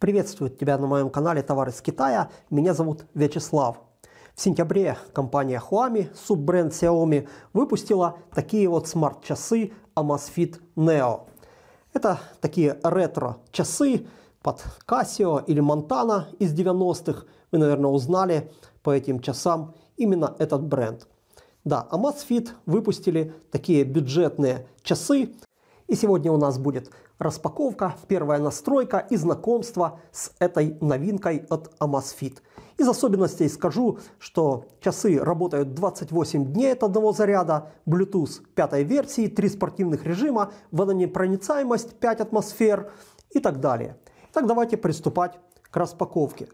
Приветствую тебя на моем канале «Товары с Китая». Меня зовут Вячеслав. В сентябре компания Huami, суббренд Xiaomi, выпустила такие вот смарт-часы Amazfit Neo. Это такие ретро-часы под Casio или Montana из 90-х. Вы, наверное, узнали по этим часам именно этот бренд. Да, Amazfit выпустили такие бюджетные часы. И сегодня у нас будет распаковка, первая настройка и знакомство с этой новинкой от Amazfit. Из особенностей скажу, что часы работают 28 дней от одного заряда, Bluetooth пятой версии, три спортивных режима, водонепроницаемость 5 атмосфер и так далее. Так давайте приступать к распаковке.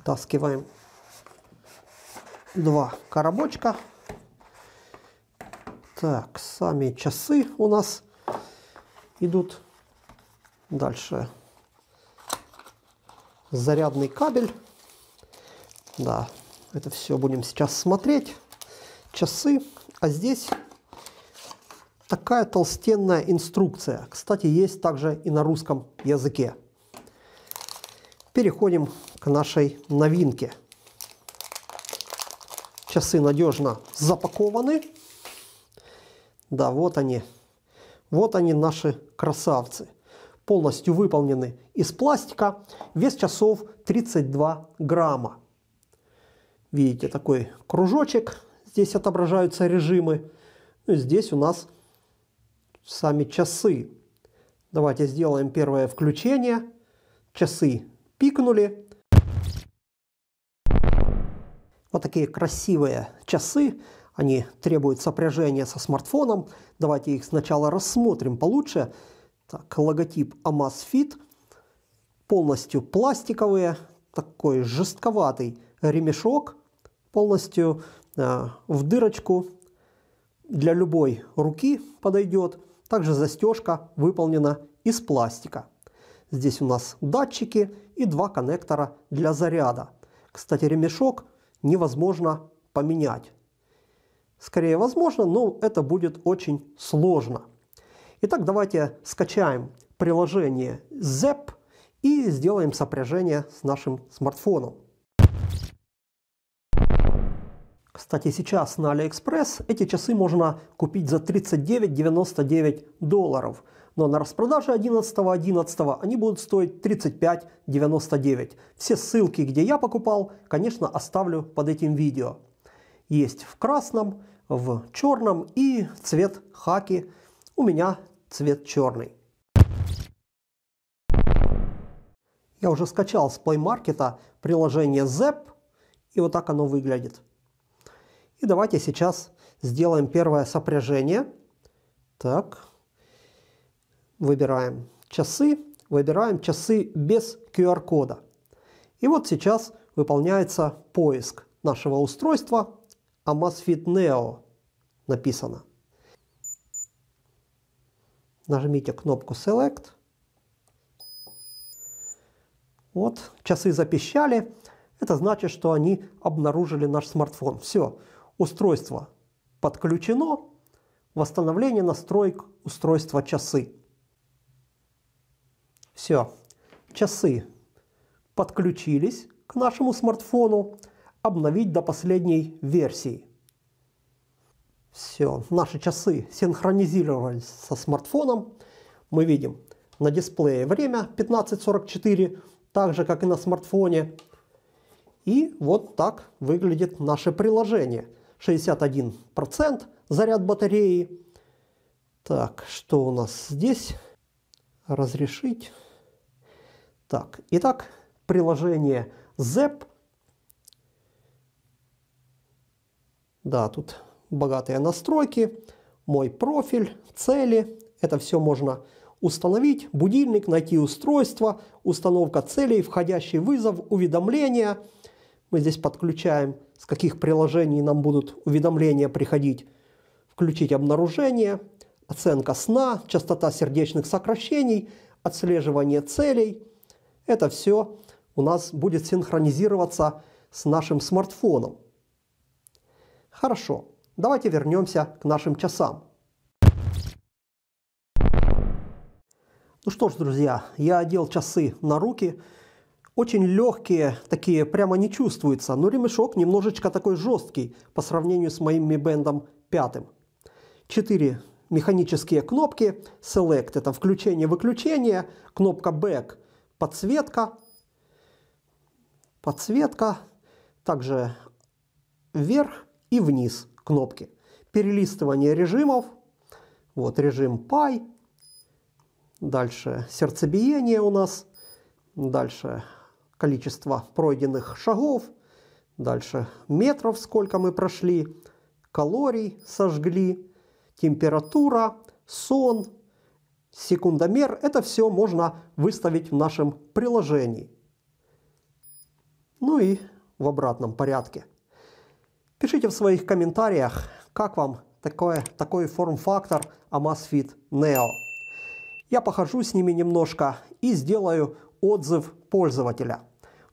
вытаскиваем два коробочка. Так, сами часы у нас идут. Дальше зарядный кабель. Да, это все будем сейчас смотреть. Часы. А здесь такая толстенная инструкция. Кстати, есть также и на русском языке переходим к нашей новинке. Часы надежно запакованы. Да, вот они. Вот они наши красавцы. Полностью выполнены из пластика. Вес часов 32 грамма. Видите, такой кружочек. Здесь отображаются режимы. Ну, здесь у нас сами часы. Давайте сделаем первое включение. Часы пикнули. Вот такие красивые часы. Они требуют сопряжения со смартфоном. Давайте их сначала рассмотрим получше. Так, логотип Amazfit. Полностью пластиковые. Такой жестковатый ремешок. Полностью э, в дырочку. Для любой руки подойдет. Также застежка выполнена из пластика. Здесь у нас датчики и два коннектора для заряда. Кстати, ремешок невозможно поменять. Скорее возможно, но это будет очень сложно. Итак, давайте скачаем приложение ZEP и сделаем сопряжение с нашим смартфоном. Кстати, сейчас на AliExpress эти часы можно купить за 39,99 долларов – но на распродаже 11.11 они будут стоить 35.99. Все ссылки, где я покупал, конечно, оставлю под этим видео. Есть в красном, в черном и цвет хаки. У меня цвет черный. Я уже скачал с Play Market приложение ZEP, и вот так оно выглядит. И давайте сейчас сделаем первое сопряжение. Так, выбираем часы, выбираем часы без QR-кода. И вот сейчас выполняется поиск нашего устройства Amazfit Neo написано. Нажмите кнопку Select. Вот, часы запищали. Это значит, что они обнаружили наш смартфон. Все, устройство подключено. Восстановление настроек устройства часы. Все, часы подключились к нашему смартфону, обновить до последней версии. Все, наши часы синхронизировались со смартфоном. Мы видим на дисплее время 15.44, так же как и на смартфоне. И вот так выглядит наше приложение. 61% заряд батареи. Так, что у нас здесь? Разрешить. Так, итак, приложение ZEP. Да, тут богатые настройки, мой профиль, цели. Это все можно установить. Будильник, найти устройство, установка целей, входящий вызов, уведомления. Мы здесь подключаем, с каких приложений нам будут уведомления приходить. Включить обнаружение, оценка сна, частота сердечных сокращений, отслеживание целей – это все у нас будет синхронизироваться с нашим смартфоном. Хорошо, давайте вернемся к нашим часам. Ну что ж, друзья, я одел часы на руки. Очень легкие, такие прямо не чувствуются, но ремешок немножечко такой жесткий по сравнению с моим Mi Band 5. Четыре механические кнопки. Select – это включение-выключение. Кнопка Back подсветка, подсветка, также вверх и вниз кнопки. Перелистывание режимов, вот режим пай дальше сердцебиение у нас, дальше количество пройденных шагов, дальше метров, сколько мы прошли, калорий сожгли, температура, сон, секундомер. Это все можно выставить в нашем приложении. Ну и в обратном порядке. Пишите в своих комментариях, как вам такое, такой форм-фактор Amazfit Neo. Я похожу с ними немножко и сделаю отзыв пользователя.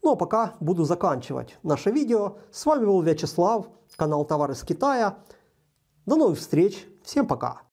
Ну а пока буду заканчивать наше видео. С вами был Вячеслав, канал Товары с Китая. До новых встреч, всем пока!